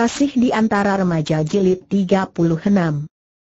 Kasih di antara remaja jilid 36.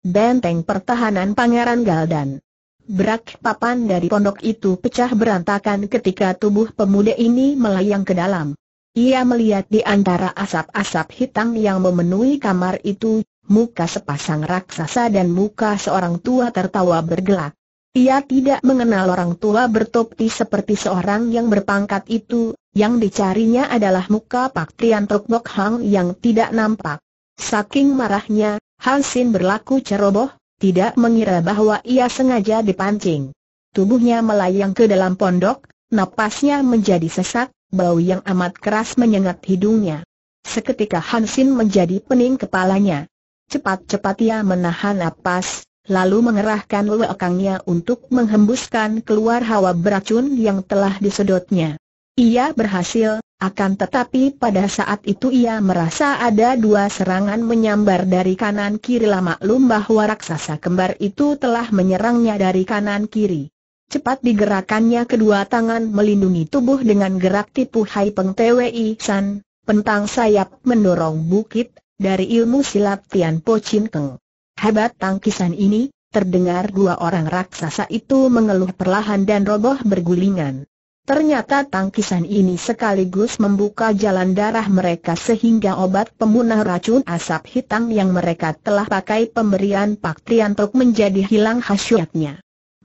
Benteng pertahanan Pangeran Galdan. Berak papan dari pondok itu pecah berantakan ketika tubuh pemuda ini melayang ke dalam. Ia melihat di antara asap-asap hitam yang memenuhi kamar itu, muka sepasang raksasa dan muka seorang tua tertawa bergelak. Ia tidak mengenal orang tua bertopi seperti seorang yang berpangkat itu, yang dicarinya adalah muka Pak Tian Tok Hang yang tidak nampak. Saking marahnya, Hansin berlaku ceroboh, tidak mengira bahwa ia sengaja dipancing. Tubuhnya melayang ke dalam pondok, napasnya menjadi sesak, bau yang amat keras menyengat hidungnya. Seketika Hansin menjadi pening kepalanya. Cepat-cepat ia menahan napas, lalu mengerahkan lewakangnya untuk menghembuskan keluar hawa beracun yang telah disedotnya. Ia berhasil, akan tetapi pada saat itu ia merasa ada dua serangan menyambar dari kanan kiri lama maklum bahwa raksasa kembar itu telah menyerangnya dari kanan kiri. Cepat digerakannya kedua tangan melindungi tubuh dengan gerak tipu Hai Peng Twi San, pentang sayap mendorong bukit, dari ilmu silat Tian Po Chin Keng. Hebat tangkisan ini, terdengar dua orang raksasa itu mengeluh perlahan dan roboh bergulingan. Ternyata tangkisan ini sekaligus membuka jalan darah mereka sehingga obat pemunah racun asap hitam yang mereka telah pakai pemberian Pak Triantok menjadi hilang khasiatnya.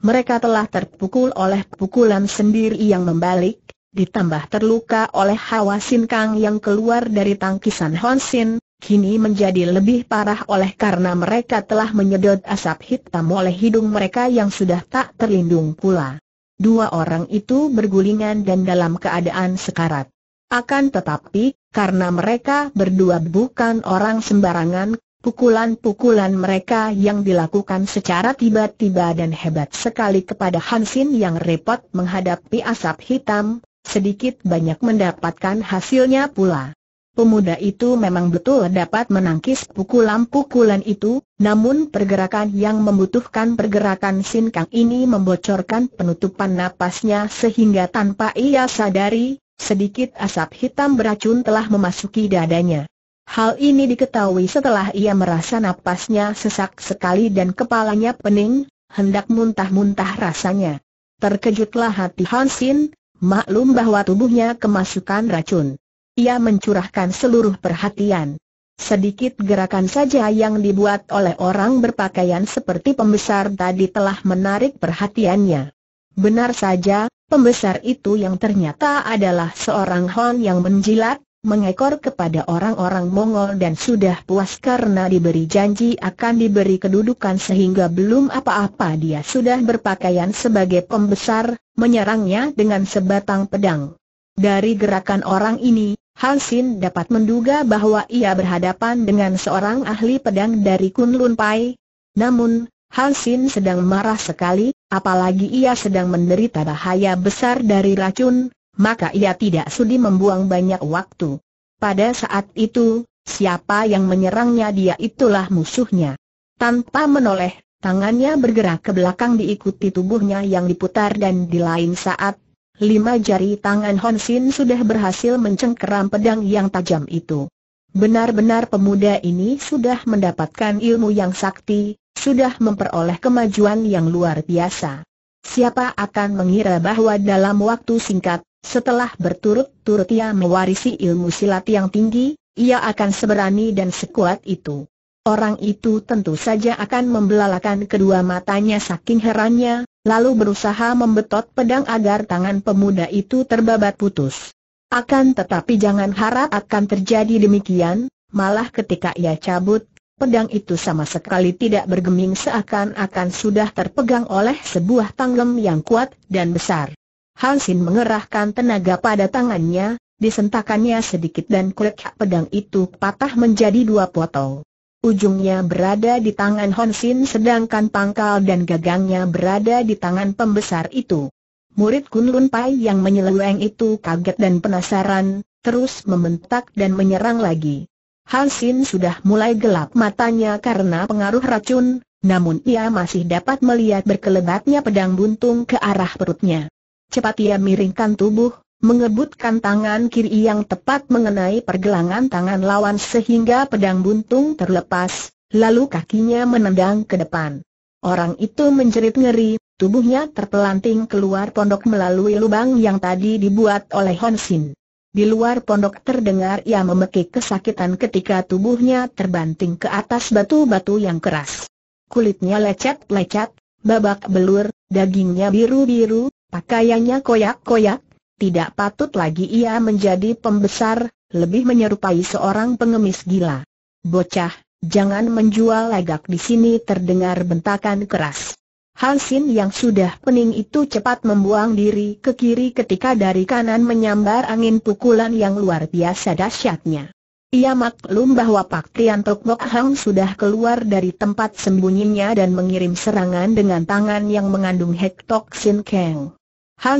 Mereka telah terpukul oleh pukulan sendiri yang membalik, ditambah terluka oleh hawa sinkang yang keluar dari tangkisan Honsin, kini menjadi lebih parah oleh karena mereka telah menyedot asap hitam oleh hidung mereka yang sudah tak terlindung pula. Dua orang itu bergulingan dan dalam keadaan sekarat. Akan tetapi, karena mereka berdua bukan orang sembarangan, pukulan-pukulan mereka yang dilakukan secara tiba-tiba dan hebat sekali kepada Hansin yang repot menghadapi asap hitam, sedikit banyak mendapatkan hasilnya pula. Pemuda itu memang betul dapat menangkis pukulan-pukulan itu, namun pergerakan yang membutuhkan pergerakan sin kang ini membocorkan penutupan napasnya sehingga tanpa ia sadari, sedikit asap hitam beracun telah memasuki dadanya. Hal ini diketahui setelah ia merasa napasnya sesak sekali dan kepalanya pening, hendak muntah-muntah rasanya. Terkejutlah hati Hansin, maklum bahwa tubuhnya kemasukan racun. Ia mencurahkan seluruh perhatian. Sedikit gerakan saja yang dibuat oleh orang berpakaian seperti pembesar tadi telah menarik perhatiannya. Benar saja, pembesar itu yang ternyata adalah seorang Hon yang menjilat, mengekor kepada orang-orang Mongol dan sudah puas karena diberi janji akan diberi kedudukan sehingga belum apa-apa dia sudah berpakaian sebagai pembesar, menyerangnya dengan sebatang pedang. Dari gerakan orang ini, Sin dapat menduga bahwa ia berhadapan dengan seorang ahli pedang dari Kunlun Pai. Namun, Sin sedang marah sekali, apalagi ia sedang menderita bahaya besar dari racun, maka ia tidak sudi membuang banyak waktu. Pada saat itu, siapa yang menyerangnya dia itulah musuhnya. Tanpa menoleh, tangannya bergerak ke belakang diikuti tubuhnya yang diputar dan di lain saat, lima jari tangan Sin sudah berhasil mencengkeram pedang yang tajam itu. Benar-benar pemuda ini sudah mendapatkan ilmu yang sakti, sudah memperoleh kemajuan yang luar biasa. Siapa akan mengira bahwa dalam waktu singkat, setelah berturut-turut ia mewarisi ilmu silat yang tinggi, ia akan seberani dan sekuat itu. Orang itu tentu saja akan membelalakan kedua matanya saking herannya, lalu berusaha membetot pedang agar tangan pemuda itu terbabat putus. Akan tetapi jangan harap akan terjadi demikian, malah ketika ia cabut, pedang itu sama sekali tidak bergeming seakan-akan sudah terpegang oleh sebuah tanggem yang kuat dan besar. Hansin mengerahkan tenaga pada tangannya, disentakannya sedikit dan kulit pedang itu patah menjadi dua potong. Ujungnya berada di tangan Honsin sedangkan pangkal dan gagangnya berada di tangan pembesar itu. Murid Kunlun Pai yang menyeleweng itu kaget dan penasaran, terus membentak dan menyerang lagi. Hansin sudah mulai gelap matanya karena pengaruh racun, namun ia masih dapat melihat berkelebatnya pedang buntung ke arah perutnya. Cepat ia miringkan tubuh, mengebutkan tangan kiri yang tepat mengenai pergelangan tangan lawan sehingga pedang buntung terlepas, lalu kakinya menendang ke depan. Orang itu menjerit ngeri, tubuhnya terpelanting keluar pondok melalui lubang yang tadi dibuat oleh Honsin. Di luar pondok terdengar ia memekik kesakitan ketika tubuhnya terbanting ke atas batu-batu yang keras. Kulitnya lecet-lecet, babak belur, dagingnya biru-biru, pakaiannya koyak-koyak, tidak patut lagi ia menjadi pembesar, lebih menyerupai seorang pengemis gila. Bocah, jangan menjual lagak di sini terdengar bentakan keras. Hansin yang sudah pening itu cepat membuang diri ke kiri ketika dari kanan menyambar angin pukulan yang luar biasa dahsyatnya. Ia maklum bahwa Pak Tian Tok Mok Hang sudah keluar dari tempat sembunyinya dan mengirim serangan dengan tangan yang mengandung hektok sin keng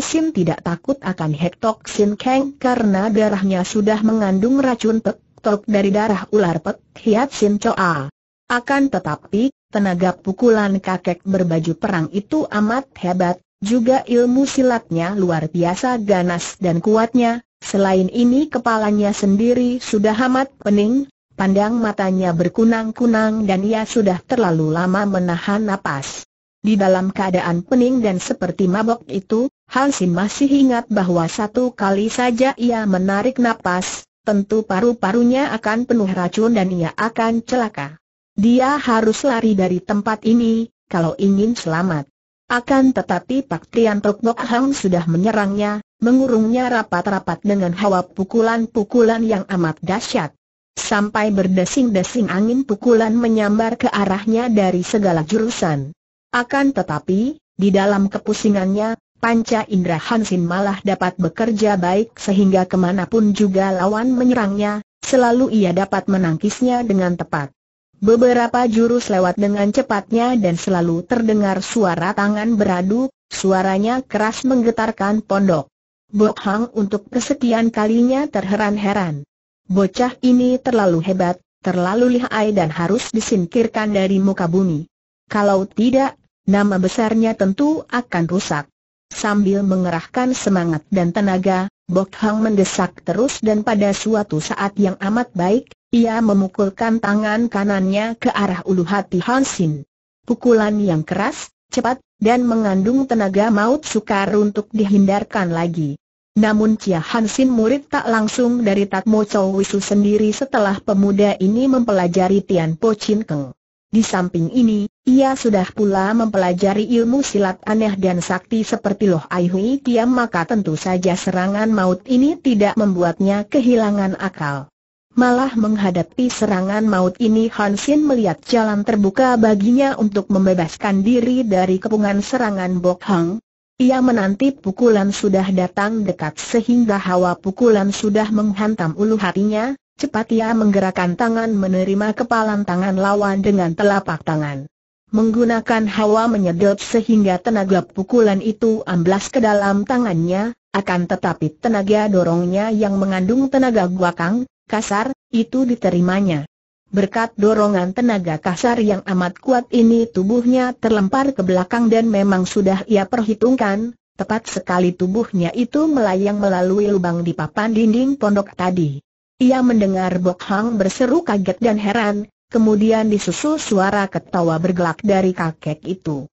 sim tidak takut akan Tok Sin Kang karena darahnya sudah mengandung racun Pek Tok dari darah ular Pek Hiat Sin Choa. Akan tetapi, tenaga pukulan kakek berbaju perang itu amat hebat, juga ilmu silatnya luar biasa ganas dan kuatnya, selain ini kepalanya sendiri sudah amat pening, pandang matanya berkunang-kunang dan ia sudah terlalu lama menahan napas. Di dalam keadaan pening dan seperti mabok itu, Hansi masih ingat bahwa satu kali saja ia menarik napas, tentu paru-parunya akan penuh racun dan ia akan celaka. Dia harus lari dari tempat ini, kalau ingin selamat. Akan tetapi Pak Tian Tok Nok Hang sudah menyerangnya, mengurungnya rapat-rapat dengan hawa pukulan-pukulan yang amat dahsyat. Sampai berdesing-desing angin pukulan menyambar ke arahnya dari segala jurusan. Akan tetapi, di dalam kepusingannya, panca indera Hansin malah dapat bekerja baik sehingga kemanapun juga lawan menyerangnya, selalu ia dapat menangkisnya dengan tepat. Beberapa jurus lewat dengan cepatnya dan selalu terdengar suara tangan beradu, suaranya keras menggetarkan pondok. Bok Hang untuk kesekian kalinya terheran-heran. Bocah ini terlalu hebat, terlalu lihai dan harus disingkirkan dari muka bumi. Kalau tidak, nama besarnya tentu akan rusak. Sambil mengerahkan semangat dan tenaga, Bok Hang mendesak terus dan pada suatu saat yang amat baik, ia memukulkan tangan kanannya ke arah ulu hati Hansin. Pukulan yang keras, cepat, dan mengandung tenaga maut sukar untuk dihindarkan lagi. Namun Cia Hansin murid tak langsung dari Tatmo Chow Wisu sendiri setelah pemuda ini mempelajari Tian Po Chin Keng. Di samping ini, ia sudah pula mempelajari ilmu silat aneh dan sakti seperti Loh Ai Hui Tiam maka tentu saja serangan maut ini tidak membuatnya kehilangan akal. Malah menghadapi serangan maut ini Han melihat jalan terbuka baginya untuk membebaskan diri dari kepungan serangan Bok Hang. Ia menanti pukulan sudah datang dekat sehingga hawa pukulan sudah menghantam ulu hatinya, Cepat ia menggerakkan tangan menerima kepalan tangan lawan dengan telapak tangan. Menggunakan hawa menyedot sehingga tenaga pukulan itu amblas ke dalam tangannya, akan tetapi tenaga dorongnya yang mengandung tenaga guakang, kasar, itu diterimanya. Berkat dorongan tenaga kasar yang amat kuat ini tubuhnya terlempar ke belakang dan memang sudah ia perhitungkan, tepat sekali tubuhnya itu melayang melalui lubang di papan dinding pondok tadi. Ia mendengar Bok Hang berseru kaget dan heran, kemudian disusul suara ketawa bergelak dari kakek itu.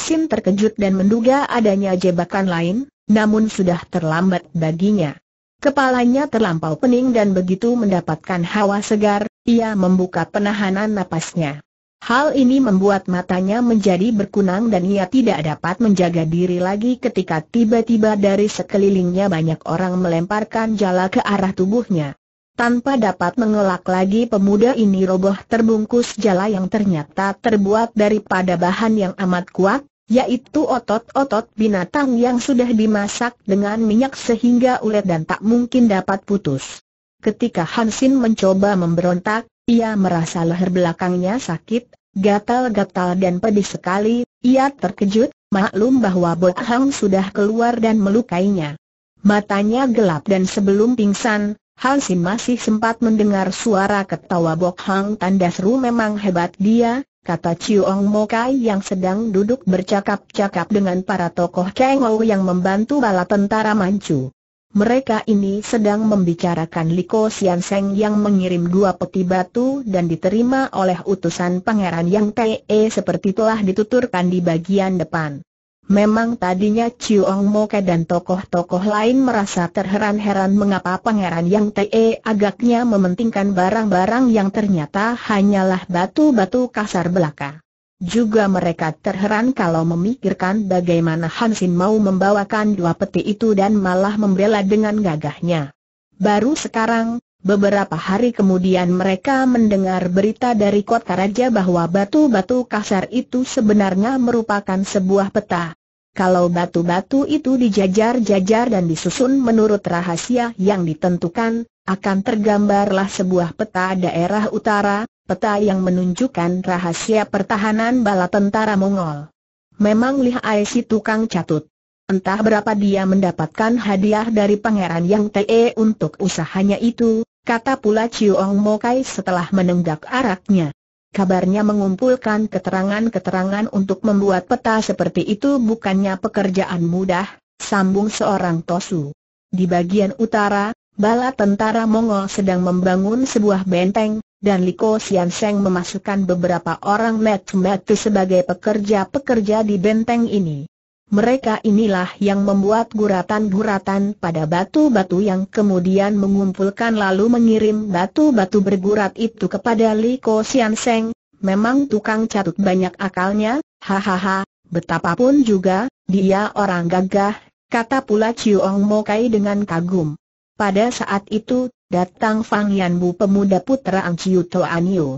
sim terkejut dan menduga adanya jebakan lain, namun sudah terlambat baginya. Kepalanya terlampau pening dan begitu mendapatkan hawa segar, ia membuka penahanan napasnya. Hal ini membuat matanya menjadi berkunang dan ia tidak dapat menjaga diri lagi ketika tiba-tiba dari sekelilingnya banyak orang melemparkan jala ke arah tubuhnya. Tanpa dapat mengelak lagi pemuda ini roboh terbungkus jala yang ternyata terbuat daripada bahan yang amat kuat, yaitu otot-otot binatang yang sudah dimasak dengan minyak sehingga ulet dan tak mungkin dapat putus. Ketika Hansin mencoba memberontak, ia merasa leher belakangnya sakit, gatal-gatal dan pedih sekali, ia terkejut, maklum bahwa Hang sudah keluar dan melukainya. Matanya gelap dan sebelum pingsan, Hansi masih sempat mendengar suara ketawa Bok Hang tanda seru memang hebat dia, kata Chiong Mokai yang sedang duduk bercakap-cakap dengan para tokoh Kengou yang membantu bala tentara Manchu. Mereka ini sedang membicarakan Liko Sian Seng yang mengirim dua peti batu dan diterima oleh utusan pangeran Yang Te seperti telah dituturkan di bagian depan. Memang tadinya Ong Moke dan tokoh-tokoh lain merasa terheran-heran mengapa pangeran Yang Te agaknya mementingkan barang-barang yang ternyata hanyalah batu-batu kasar belaka. Juga mereka terheran kalau memikirkan bagaimana Hansin mau membawakan dua peti itu dan malah membela dengan gagahnya. Baru sekarang, Beberapa hari kemudian mereka mendengar berita dari kota raja bahwa batu-batu kasar itu sebenarnya merupakan sebuah peta. Kalau batu-batu itu dijajar-jajar dan disusun menurut rahasia yang ditentukan, akan tergambarlah sebuah peta daerah utara, peta yang menunjukkan rahasia pertahanan bala tentara Mongol. Memang lihai si tukang catut. Entah berapa dia mendapatkan hadiah dari Pangeran Yang Te untuk usahanya itu, kata pula Chiong Mokai setelah menenggak araknya. Kabarnya mengumpulkan keterangan-keterangan untuk membuat peta seperti itu bukannya pekerjaan mudah, sambung seorang Tosu. Di bagian utara, bala tentara Mongol sedang membangun sebuah benteng, dan Liko Sian Seng memasukkan beberapa orang metu-metu sebagai pekerja-pekerja di benteng ini mereka inilah yang membuat guratan-guratan pada batu-batu yang kemudian mengumpulkan lalu mengirim batu-batu bergurat itu kepada Li Ko Sian Seng. Memang tukang catut banyak akalnya, hahaha, betapapun juga, dia orang gagah, kata pula Chiong Mo Kai dengan kagum. Pada saat itu, datang Fang Yan Bu pemuda putra Ang Chiu Yu.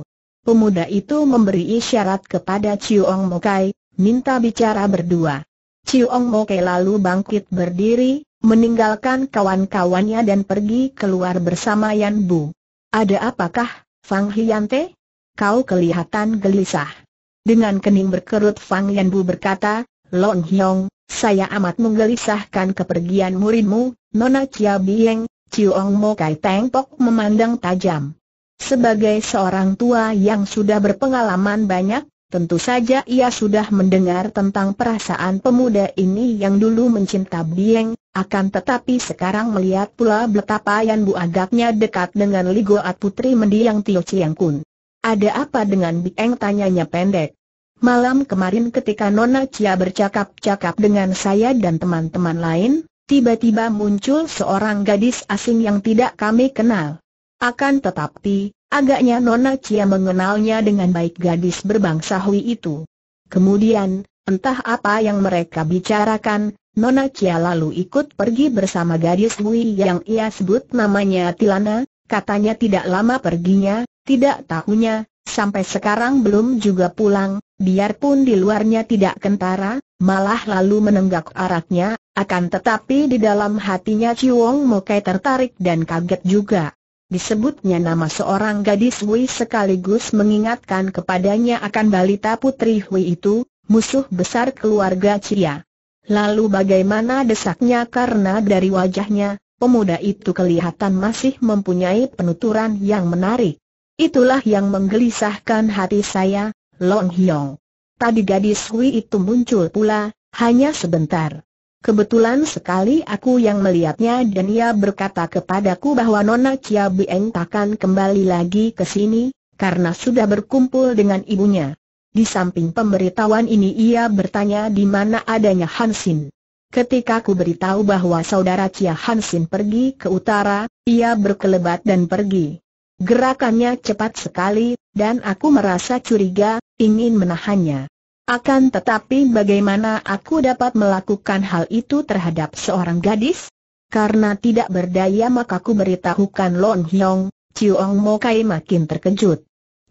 Pemuda itu memberi isyarat kepada Chiong Mo Kai, minta bicara berdua. Mo Moke lalu bangkit berdiri, meninggalkan kawan-kawannya dan pergi keluar bersama Yan Bu. Ada apakah, Fang Hyante? Kau kelihatan gelisah. Dengan kening berkerut Fang Yan Bu berkata, Long Hyong, saya amat menggelisahkan kepergian muridmu, Nona Chia Bieng, Chiong Mo Kai Teng Pok memandang tajam. Sebagai seorang tua yang sudah berpengalaman banyak, Tentu saja ia sudah mendengar tentang perasaan pemuda ini yang dulu mencinta Bieng, akan tetapi sekarang melihat pula betapa Yan Bu agaknya dekat dengan Ligoat Putri mendiang Tio Chiang Kun. Ada apa dengan Bieng tanyanya pendek. Malam kemarin ketika Nona Chia bercakap-cakap dengan saya dan teman-teman lain, tiba-tiba muncul seorang gadis asing yang tidak kami kenal. Akan tetapi, Agaknya Nona Cia mengenalnya dengan baik gadis berbangsa Hui itu. Kemudian, entah apa yang mereka bicarakan, Nona Cia lalu ikut pergi bersama gadis Hui yang ia sebut namanya Tilana, katanya tidak lama perginya, tidak tahunya, sampai sekarang belum juga pulang, biarpun di luarnya tidak kentara, malah lalu menenggak araknya, akan tetapi di dalam hatinya Ciwong Mokai tertarik dan kaget juga. Disebutnya nama seorang gadis Hui sekaligus mengingatkan kepadanya akan balita putri Hui itu, musuh besar keluarga Cia. Lalu bagaimana desaknya karena dari wajahnya, pemuda itu kelihatan masih mempunyai penuturan yang menarik. Itulah yang menggelisahkan hati saya, Long Hyong. Tadi gadis Hui itu muncul pula, hanya sebentar. Kebetulan sekali aku yang melihatnya dan ia berkata kepadaku bahwa Nona Chia Bieng takkan kembali lagi ke sini, karena sudah berkumpul dengan ibunya. Di samping pemberitahuan ini ia bertanya di mana adanya Hansin. Ketika aku beritahu bahwa saudara Chia Hansin pergi ke utara, ia berkelebat dan pergi. Gerakannya cepat sekali, dan aku merasa curiga, ingin menahannya. Akan tetapi bagaimana aku dapat melakukan hal itu terhadap seorang gadis? Karena tidak berdaya maka aku beritahukan Lon Hyong, Chiong Mo Kai makin terkejut.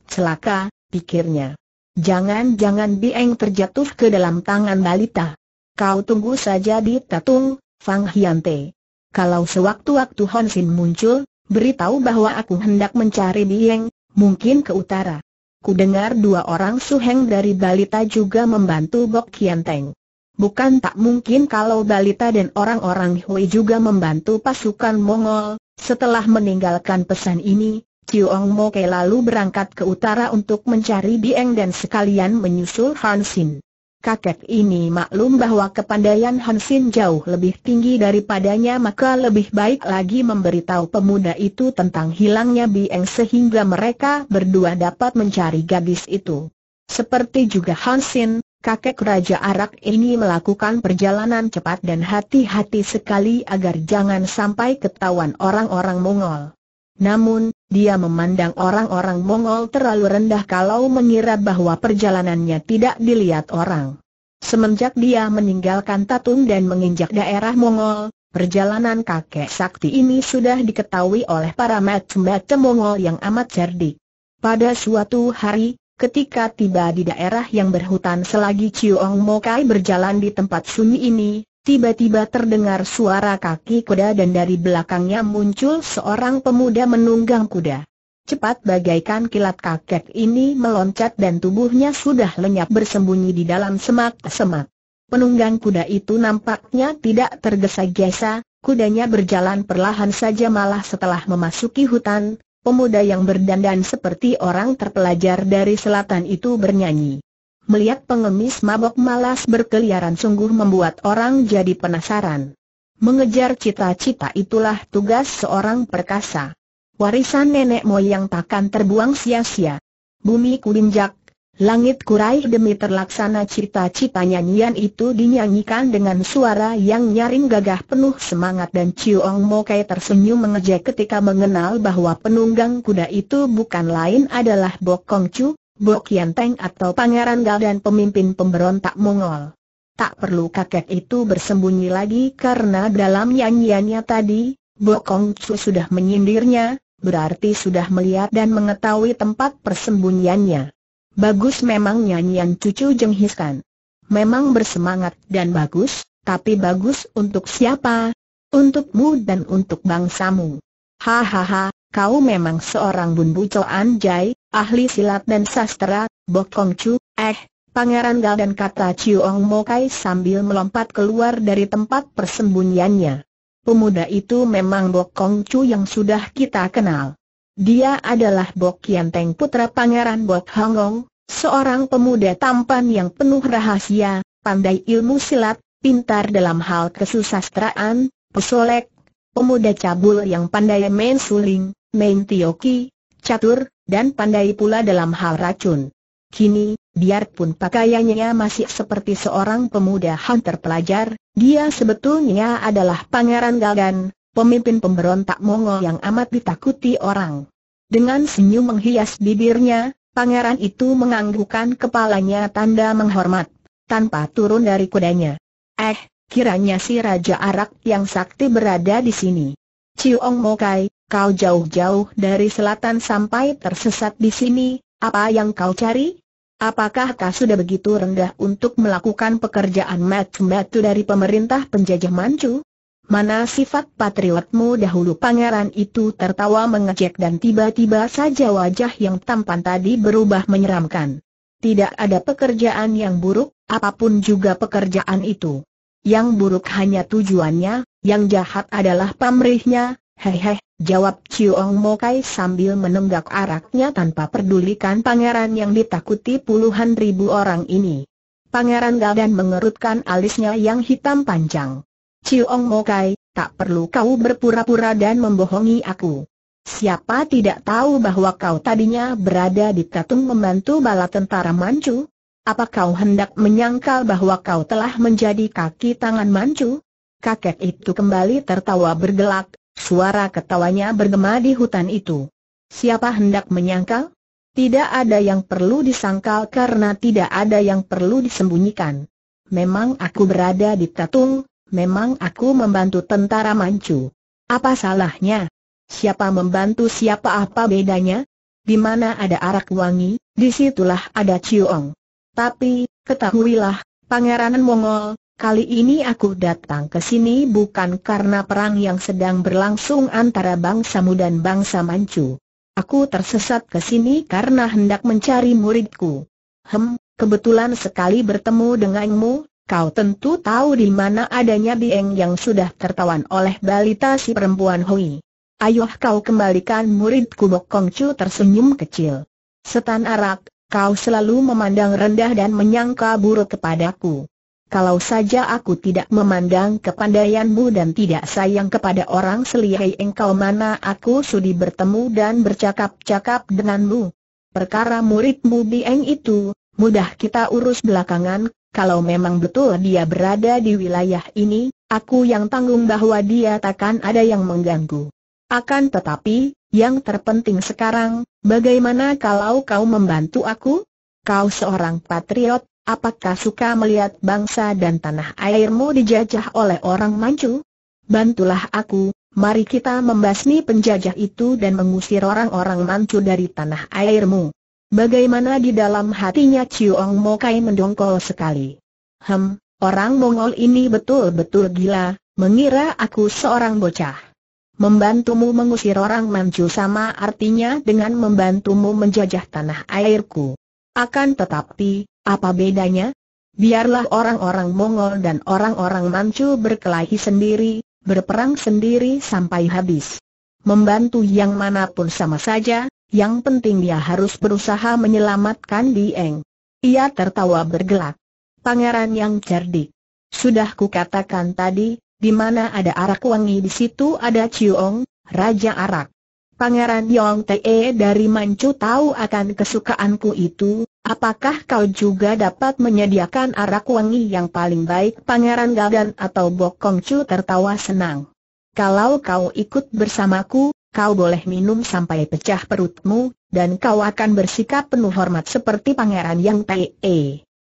Celaka, pikirnya. Jangan-jangan Bieng terjatuh ke dalam tangan balita. Kau tunggu saja di Tatung, Fang Hyante. Kalau sewaktu-waktu Hon Sin muncul, beritahu bahwa aku hendak mencari Bieng, mungkin ke utara. Ku dengar dua orang suheng dari balita juga membantu Bok Kian Teng. Bukan tak mungkin kalau balita dan orang-orang Hui juga membantu pasukan Mongol. Setelah meninggalkan pesan ini, Chiong Ke lalu berangkat ke utara untuk mencari Bieng dan sekalian menyusul Han Xin. Kakek ini maklum bahwa kepandaian Hansin jauh lebih tinggi daripadanya maka lebih baik lagi memberitahu pemuda itu tentang hilangnya Bieng sehingga mereka berdua dapat mencari gadis itu. Seperti juga Hansin, kakek Raja Arak ini melakukan perjalanan cepat dan hati-hati sekali agar jangan sampai ketahuan orang-orang Mongol. Namun, dia memandang orang-orang Mongol terlalu rendah kalau mengira bahwa perjalanannya tidak dilihat orang. Semenjak dia meninggalkan Tatung dan menginjak daerah Mongol, perjalanan kakek sakti ini sudah diketahui oleh para mat-mat Mongol yang amat cerdik. Pada suatu hari, ketika tiba di daerah yang berhutan selagi Ong Mokai berjalan di tempat sunyi ini, Tiba-tiba terdengar suara kaki kuda dan dari belakangnya muncul seorang pemuda menunggang kuda. Cepat bagaikan kilat kakek ini meloncat dan tubuhnya sudah lenyap bersembunyi di dalam semak-semak. Penunggang kuda itu nampaknya tidak tergesa-gesa, kudanya berjalan perlahan saja malah setelah memasuki hutan, pemuda yang berdandan seperti orang terpelajar dari selatan itu bernyanyi melihat pengemis mabok malas berkeliaran sungguh membuat orang jadi penasaran. Mengejar cita-cita itulah tugas seorang perkasa. Warisan nenek moyang takkan terbuang sia-sia. Bumi kulinjak, langit kurai demi terlaksana cita-cita nyanyian itu dinyanyikan dengan suara yang nyaring gagah penuh semangat dan Chiong Mokai tersenyum mengejek ketika mengenal bahwa penunggang kuda itu bukan lain adalah Bokong Chu, Bok Yanteng atau Pangeran Gal dan pemimpin pemberontak Mongol. Tak perlu kakek itu bersembunyi lagi karena dalam nyanyiannya tadi, Bokong Su sudah menyindirnya, berarti sudah melihat dan mengetahui tempat persembunyiannya. Bagus memang nyanyian cucu jenghiskan. Memang bersemangat dan bagus, tapi bagus untuk siapa? Untukmu dan untuk bangsamu. Hahaha, kau memang seorang bumbu coan jai, ahli silat dan sastra, Bokong Chu, eh, Pangeran Gal dan kata Chiong Mokai sambil melompat keluar dari tempat persembunyiannya. Pemuda itu memang Bokong Chu yang sudah kita kenal. Dia adalah Bok Kian Teng putra Pangeran Bok Hongong, seorang pemuda tampan yang penuh rahasia, pandai ilmu silat, pintar dalam hal kesusastraan, pesolek, pemuda cabul yang pandai main suling, main tioki, catur, dan pandai pula dalam hal racun. Kini, biarpun pakaiannya masih seperti seorang pemuda hunter pelajar, dia sebetulnya adalah Pangeran Galgan, pemimpin pemberontak Mongol yang amat ditakuti orang. Dengan senyum menghias bibirnya, pangeran itu menganggukkan kepalanya tanda menghormat, tanpa turun dari kudanya. Eh, kiranya si Raja Arak yang sakti berada di sini. Ong Mokai, Kau jauh-jauh dari selatan sampai tersesat di sini, apa yang kau cari? Apakah kau sudah begitu rendah untuk melakukan pekerjaan matu-matu dari pemerintah penjajah Manchu? Mana sifat patriotmu dahulu pangeran itu tertawa mengejek dan tiba-tiba saja wajah yang tampan tadi berubah menyeramkan. Tidak ada pekerjaan yang buruk, apapun juga pekerjaan itu. Yang buruk hanya tujuannya, yang jahat adalah pamrihnya, Hehe, jawab Mo Kai sambil menenggak araknya tanpa pedulikan pangeran yang ditakuti puluhan ribu orang ini. Pangeran Galdan mengerutkan alisnya yang hitam panjang. Mo Kai, tak perlu kau berpura-pura dan membohongi aku. Siapa tidak tahu bahwa kau tadinya berada di Tatung membantu bala tentara Manchu? Apa kau hendak menyangkal bahwa kau telah menjadi kaki tangan Manchu? Kakek itu kembali tertawa bergelak, Suara ketawanya bergema di hutan itu. Siapa hendak menyangkal? Tidak ada yang perlu disangkal karena tidak ada yang perlu disembunyikan. Memang aku berada di Tatung, memang aku membantu tentara Manchu. Apa salahnya? Siapa membantu siapa apa bedanya? Di mana ada arak wangi, disitulah ada ciong. Tapi, ketahuilah, Pangeran Mongol, Kali ini aku datang ke sini bukan karena perang yang sedang berlangsung antara bangsamu dan bangsa Manchu. Aku tersesat ke sini karena hendak mencari muridku. Hem, kebetulan sekali bertemu denganmu, kau tentu tahu di mana adanya Bieng yang sudah tertawan oleh balita si perempuan Hui. Ayuh kau kembalikan muridku Bok Chu tersenyum kecil. Setan arak, kau selalu memandang rendah dan menyangka buruk kepadaku. Kalau saja aku tidak memandang kepandaianmu dan tidak sayang kepada orang selihai engkau mana aku sudi bertemu dan bercakap-cakap denganmu. Perkara muridmu Bieng itu, mudah kita urus belakangan, kalau memang betul dia berada di wilayah ini, aku yang tanggung bahwa dia takkan ada yang mengganggu. Akan tetapi, yang terpenting sekarang, bagaimana kalau kau membantu aku? Kau seorang patriot, Apakah suka melihat bangsa dan tanah airmu dijajah oleh orang mancu? Bantulah aku, mari kita membasmi penjajah itu dan mengusir orang-orang mancu dari tanah airmu. Bagaimana di dalam hatinya Chiong Mokai mendongkol sekali. Hem, orang Mongol ini betul-betul gila, mengira aku seorang bocah. Membantumu mengusir orang mancu sama artinya dengan membantumu menjajah tanah airku. Akan tetapi, apa bedanya? Biarlah orang-orang Mongol dan orang-orang Manchu berkelahi sendiri, berperang sendiri sampai habis. Membantu yang manapun sama saja, yang penting dia harus berusaha menyelamatkan Dieng. Ia tertawa bergelak. Pangeran yang cerdik. Sudah kukatakan tadi, di mana ada arak wangi di situ ada Ciong, Raja Arak. Pangeran Yong Te dari Manchu tahu akan kesukaanku itu, Apakah kau juga dapat menyediakan arak wangi yang paling baik Pangeran Galdan atau Bokong Chu tertawa senang. Kalau kau ikut bersamaku, kau boleh minum sampai pecah perutmu, dan kau akan bersikap penuh hormat seperti Pangeran Yang Te. E.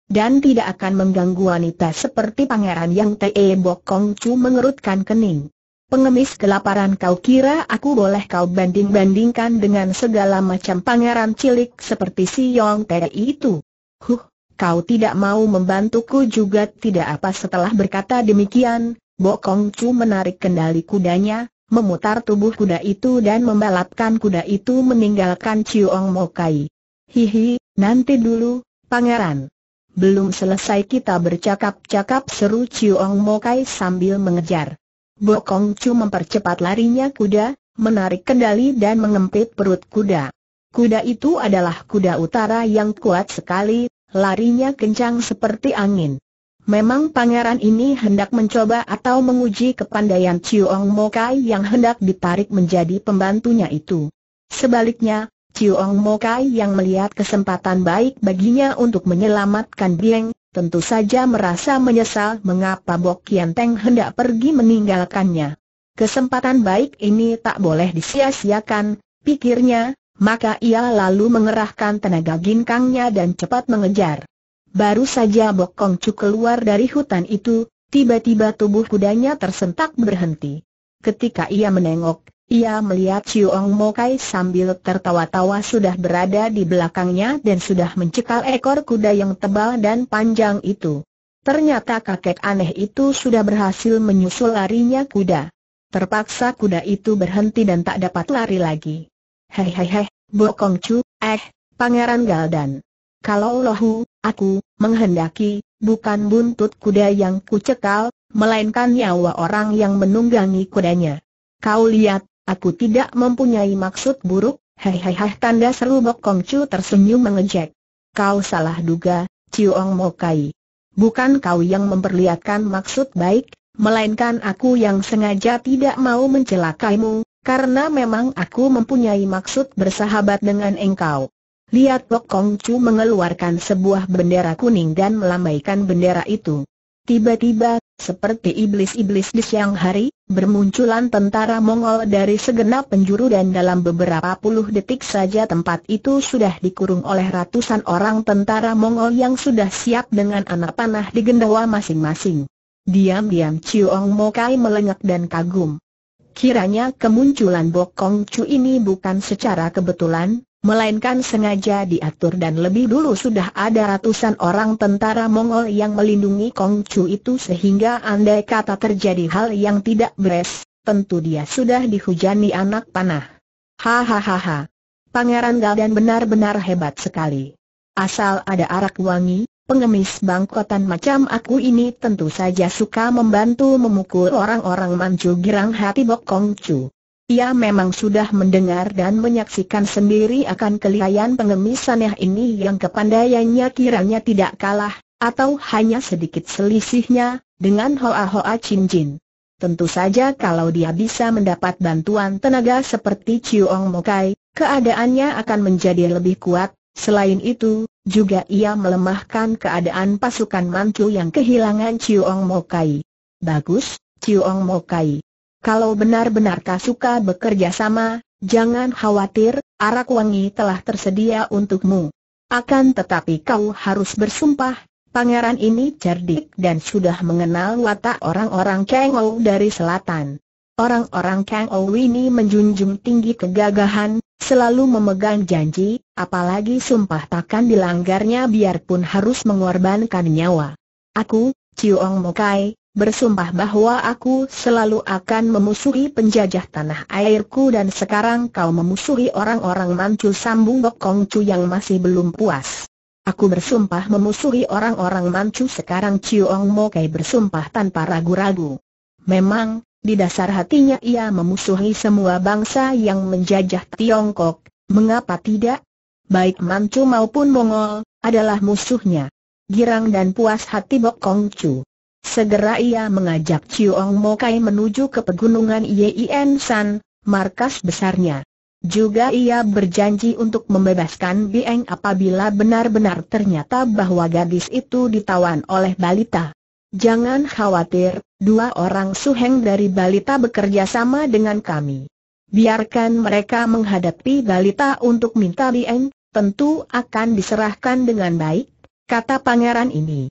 Dan tidak akan mengganggu wanita seperti Pangeran Yang Te e, Bokong Chu mengerutkan kening. Pengemis kelaparan kau kira aku boleh kau banding-bandingkan dengan segala macam pangeran cilik seperti si Yong Tei itu. Huh, kau tidak mau membantuku juga tidak apa setelah berkata demikian, Bokong Chu menarik kendali kudanya, memutar tubuh kuda itu dan membalapkan kuda itu meninggalkan Chiong Mokai. Hihi, nanti dulu, pangeran. Belum selesai kita bercakap-cakap seru Chiong Mokai sambil mengejar. Bokong Chu mempercepat larinya kuda, menarik kendali dan mengempit perut kuda. Kuda itu adalah kuda utara yang kuat sekali, larinya kencang seperti angin. Memang pangeran ini hendak mencoba atau menguji kepandaian Chiong Mokai yang hendak ditarik menjadi pembantunya itu. Sebaliknya, Chiong Mokai yang melihat kesempatan baik baginya untuk menyelamatkan Bieng, tentu saja merasa menyesal mengapa Bok Kian Teng hendak pergi meninggalkannya. Kesempatan baik ini tak boleh disia-siakan, pikirnya, maka ia lalu mengerahkan tenaga ginkangnya dan cepat mengejar. Baru saja Bok Kong Chu keluar dari hutan itu, tiba-tiba tubuh kudanya tersentak berhenti. Ketika ia menengok, ia melihat Chiong Mokai sambil tertawa-tawa sudah berada di belakangnya dan sudah mencekal ekor kuda yang tebal dan panjang itu. Ternyata kakek aneh itu sudah berhasil menyusul larinya kuda. Terpaksa kuda itu berhenti dan tak dapat lari lagi. Hei hei hei, Bokong Chu, eh, Pangeran Galdan. Kalau lohu, aku, menghendaki, bukan buntut kuda yang kucekal, melainkan nyawa orang yang menunggangi kudanya. Kau lihat, aku tidak mempunyai maksud buruk, hehehe tanda seru Bok Kong Chu tersenyum mengejek. Kau salah duga, Ciong Mo Kai. Bukan kau yang memperlihatkan maksud baik, melainkan aku yang sengaja tidak mau mencelakaimu, karena memang aku mempunyai maksud bersahabat dengan engkau. Lihat Bok Kong Chu mengeluarkan sebuah bendera kuning dan melambaikan bendera itu. Tiba-tiba, seperti iblis-iblis di siang hari, bermunculan tentara Mongol dari segenap penjuru dan dalam beberapa puluh detik saja tempat itu sudah dikurung oleh ratusan orang tentara Mongol yang sudah siap dengan anak panah di gendawa masing-masing. Diam-diam Chiong Mokai melengak dan kagum. Kiranya kemunculan Bokong Chu ini bukan secara kebetulan, melainkan sengaja diatur dan lebih dulu sudah ada ratusan orang tentara Mongol yang melindungi Kongcu itu sehingga andai kata terjadi hal yang tidak beres, tentu dia sudah dihujani anak panah. Hahaha. Pangeran Galdan benar-benar hebat sekali. Asal ada arak wangi, pengemis bangkotan macam aku ini tentu saja suka membantu memukul orang-orang mancu girang hati Bok Kongcu. Ia memang sudah mendengar dan menyaksikan sendiri akan kelihayan pengemisannya ini yang kepandaiannya kiranya tidak kalah, atau hanya sedikit selisihnya, dengan Hoa-Hoa Chin Tentu saja kalau dia bisa mendapat bantuan tenaga seperti Chiong Mokai, keadaannya akan menjadi lebih kuat, selain itu, juga ia melemahkan keadaan pasukan mantu yang kehilangan Chiong Mokai. Bagus, Chiong Mokai. Kalau benar-benar kau suka bekerja sama, jangan khawatir, arak wangi telah tersedia untukmu. Akan tetapi kau harus bersumpah, pangeran ini cerdik dan sudah mengenal watak orang-orang Ou dari selatan. Orang-orang Ou ini menjunjung tinggi kegagahan, selalu memegang janji, apalagi sumpah takkan dilanggarnya biarpun harus mengorbankan nyawa. Aku, Chiu Ong Mokai, bersumpah bahwa aku selalu akan memusuhi penjajah tanah airku dan sekarang kau memusuhi orang-orang Manchu sambung Bokong Kong Chu yang masih belum puas. Aku bersumpah memusuhi orang-orang Manchu sekarang Ciuong Mo Kai bersumpah tanpa ragu-ragu. Memang, di dasar hatinya ia memusuhi semua bangsa yang menjajah Tiongkok, mengapa tidak? Baik Manchu maupun Mongol, adalah musuhnya. Girang dan puas hati Bok Kong Chu. Segera ia mengajak Chiong Mokai menuju ke pegunungan Yien San, markas besarnya. Juga ia berjanji untuk membebaskan Bieng apabila benar-benar ternyata bahwa gadis itu ditawan oleh balita. Jangan khawatir, dua orang suheng dari balita bekerja sama dengan kami. Biarkan mereka menghadapi balita untuk minta Bieng, tentu akan diserahkan dengan baik, kata pangeran ini.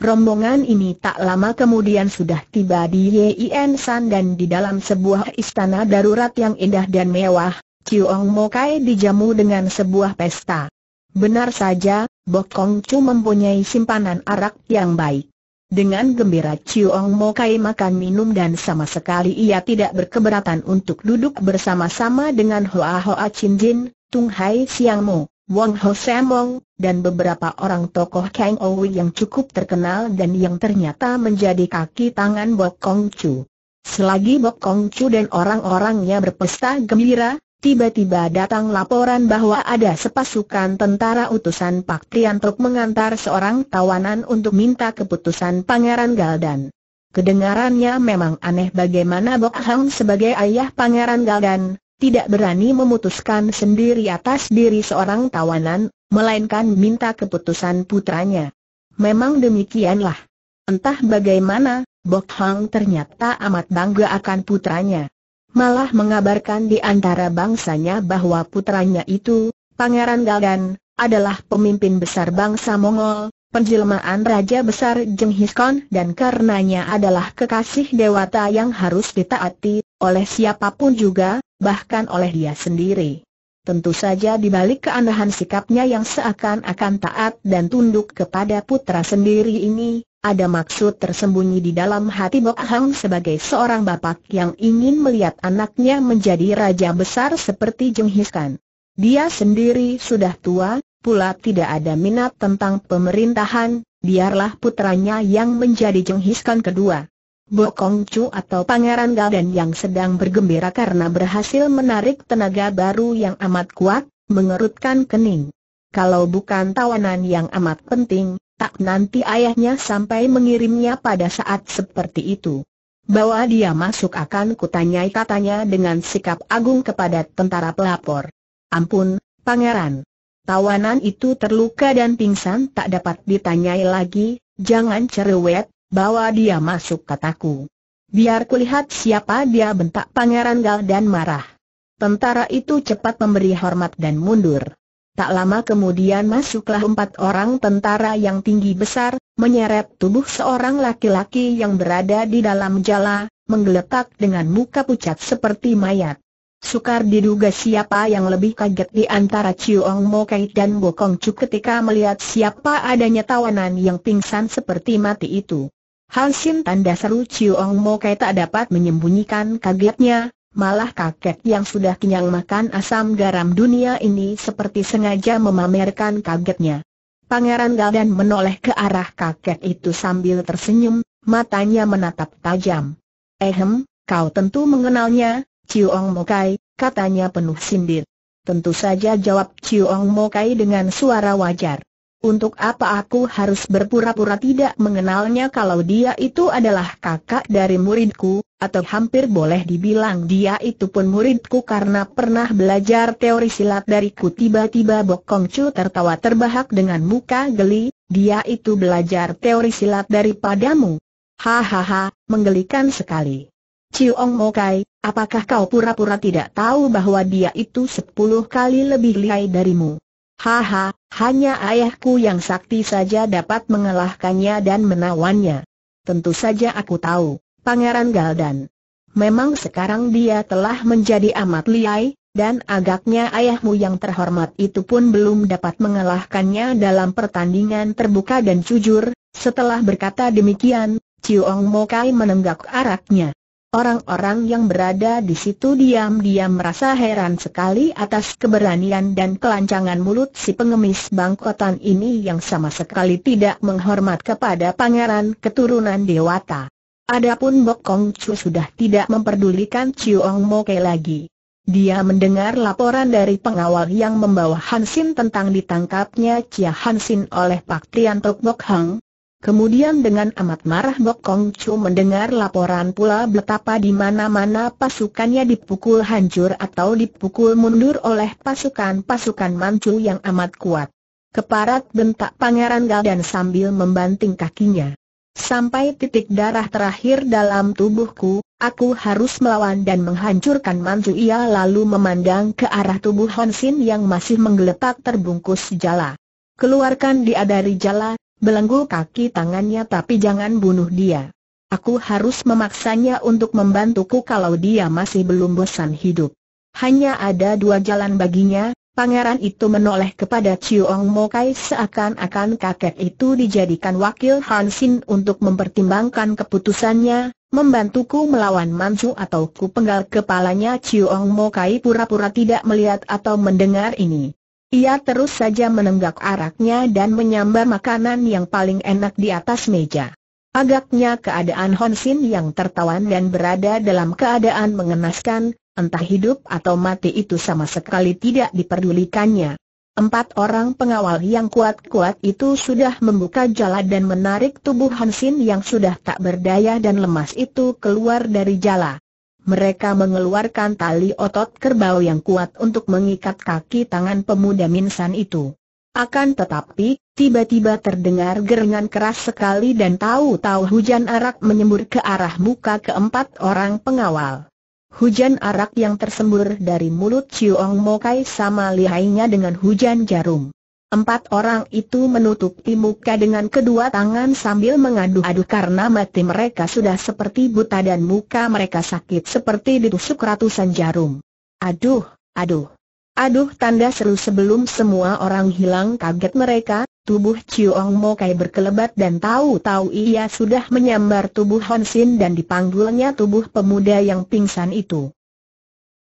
Rombongan ini tak lama kemudian sudah tiba di Yien San dan di dalam sebuah istana darurat yang indah dan mewah, Chiong Mokai dijamu dengan sebuah pesta. Benar saja, Bokong Chu mempunyai simpanan arak yang baik. Dengan gembira Chiong Mokai makan minum dan sama sekali ia tidak berkeberatan untuk duduk bersama-sama dengan Hoa Hoa Chin Jin, Tung Hai Siang Mo. Wong Ho Samong, dan beberapa orang tokoh Kang Owi yang cukup terkenal dan yang ternyata menjadi kaki tangan Bok Kong Chu. Selagi Bok Kong Chu dan orang-orangnya berpesta gembira, tiba-tiba datang laporan bahwa ada sepasukan tentara utusan Pak Triantruk mengantar seorang tawanan untuk minta keputusan Pangeran Galdan. Kedengarannya memang aneh bagaimana Bok Hang sebagai ayah Pangeran Galdan, tidak berani memutuskan sendiri atas diri seorang tawanan, melainkan minta keputusan putranya. Memang demikianlah. Entah bagaimana, Bok Hang ternyata amat bangga akan putranya. Malah mengabarkan di antara bangsanya bahwa putranya itu, Pangeran Galgan, adalah pemimpin besar bangsa Mongol, penjelmaan Raja Besar Jenghis Khan dan karenanya adalah kekasih dewata yang harus ditaati, oleh siapapun juga, bahkan oleh dia sendiri. Tentu saja di balik keanehan sikapnya yang seakan-akan taat dan tunduk kepada putra sendiri ini, ada maksud tersembunyi di dalam hati Bok Hang sebagai seorang bapak yang ingin melihat anaknya menjadi raja besar seperti Jenghis Khan. Dia sendiri sudah tua, pula tidak ada minat tentang pemerintahan, biarlah putranya yang menjadi jenghiskan kedua. Bokong Chu atau Pangeran Galden yang sedang bergembira karena berhasil menarik tenaga baru yang amat kuat, mengerutkan kening. Kalau bukan tawanan yang amat penting, tak nanti ayahnya sampai mengirimnya pada saat seperti itu. Bawa dia masuk akan kutanyai katanya dengan sikap agung kepada tentara pelapor. Ampun, Pangeran. Tawanan itu terluka dan pingsan tak dapat ditanyai lagi, jangan cerewet, bawa dia masuk kataku. Biar kulihat siapa dia bentak Pangeran Gal dan marah. Tentara itu cepat memberi hormat dan mundur. Tak lama kemudian masuklah empat orang tentara yang tinggi besar, menyeret tubuh seorang laki-laki yang berada di dalam jala, menggeletak dengan muka pucat seperti mayat. Sukar diduga siapa yang lebih kaget di antara Chiong Mo Kai dan Bo Kong Chu ketika melihat siapa adanya tawanan yang pingsan seperti mati itu. Hal Sin tanda seru Chiong Mo Kai tak dapat menyembunyikan kagetnya, malah kaget yang sudah kenyang makan asam garam dunia ini seperti sengaja memamerkan kagetnya. Pangeran Galdan menoleh ke arah kaget itu sambil tersenyum, matanya menatap tajam. Ehem, kau tentu mengenalnya, Chiong Mokai, katanya penuh sindir. Tentu saja jawab Chiong Mokai dengan suara wajar. Untuk apa aku harus berpura-pura tidak mengenalnya kalau dia itu adalah kakak dari muridku, atau hampir boleh dibilang dia itu pun muridku karena pernah belajar teori silat dariku tiba-tiba Bok Kong Chu tertawa terbahak dengan muka geli, dia itu belajar teori silat daripadamu. Hahaha, menggelikan sekali. Ciong Mo Kai, apakah kau pura-pura tidak tahu bahwa dia itu sepuluh kali lebih lihai darimu? Haha, hanya ayahku yang sakti saja dapat mengalahkannya dan menawannya. Tentu saja aku tahu, Pangeran Galdan. Memang sekarang dia telah menjadi amat lihai, dan agaknya ayahmu yang terhormat itu pun belum dapat mengalahkannya dalam pertandingan terbuka dan jujur, setelah berkata demikian, Ciong Mokai menenggak araknya. Orang-orang yang berada di situ diam-diam merasa heran sekali atas keberanian dan kelancangan mulut si pengemis bangkotan ini yang sama sekali tidak menghormat kepada pangeran keturunan Dewata. Adapun Bok Kong Chu sudah tidak memperdulikan Chiu Mo Moke lagi. Dia mendengar laporan dari pengawal yang membawa Hansin tentang ditangkapnya Chia Hansin oleh Pak Tian Tok Bok Hang, Kemudian dengan amat marah Bok Kong Chu mendengar laporan pula betapa di mana-mana pasukannya dipukul hancur atau dipukul mundur oleh pasukan-pasukan Manchu yang amat kuat. Keparat bentak Pangeran Gal dan sambil membanting kakinya. Sampai titik darah terakhir dalam tubuhku, aku harus melawan dan menghancurkan Manchu ia lalu memandang ke arah tubuh Honsin yang masih menggeletak terbungkus jala. Keluarkan dia dari jala, belenggu kaki tangannya tapi jangan bunuh dia. Aku harus memaksanya untuk membantuku kalau dia masih belum bosan hidup. Hanya ada dua jalan baginya, pangeran itu menoleh kepada Chiong Mo Kai seakan-akan kakek itu dijadikan wakil Hansin untuk mempertimbangkan keputusannya, membantuku melawan Mansu atau ku penggal kepalanya Chiu Ong Mo Kai pura-pura tidak melihat atau mendengar ini. Ia terus saja menenggak araknya dan menyambar makanan yang paling enak di atas meja. Agaknya keadaan Honsin yang tertawan dan berada dalam keadaan mengenaskan, entah hidup atau mati itu sama sekali tidak diperdulikannya. Empat orang pengawal yang kuat-kuat itu sudah membuka jala dan menarik tubuh Hansin yang sudah tak berdaya dan lemas itu keluar dari jala mereka mengeluarkan tali otot kerbau yang kuat untuk mengikat kaki tangan pemuda Minsan itu. Akan tetapi, tiba-tiba terdengar gerangan keras sekali dan tahu-tahu hujan arak menyembur ke arah muka keempat orang pengawal. Hujan arak yang tersembur dari mulut Chiu Ong Mokai sama lihainya dengan hujan jarum. Empat orang itu menutupi muka dengan kedua tangan sambil mengadu-adu karena mati mereka sudah seperti buta dan muka mereka sakit seperti ditusuk ratusan jarum. Aduh, aduh, aduh tanda seru sebelum semua orang hilang kaget mereka, tubuh Chiong Mo Kai berkelebat dan tahu-tahu ia sudah menyambar tubuh Hon Sin dan dipanggulnya tubuh pemuda yang pingsan itu.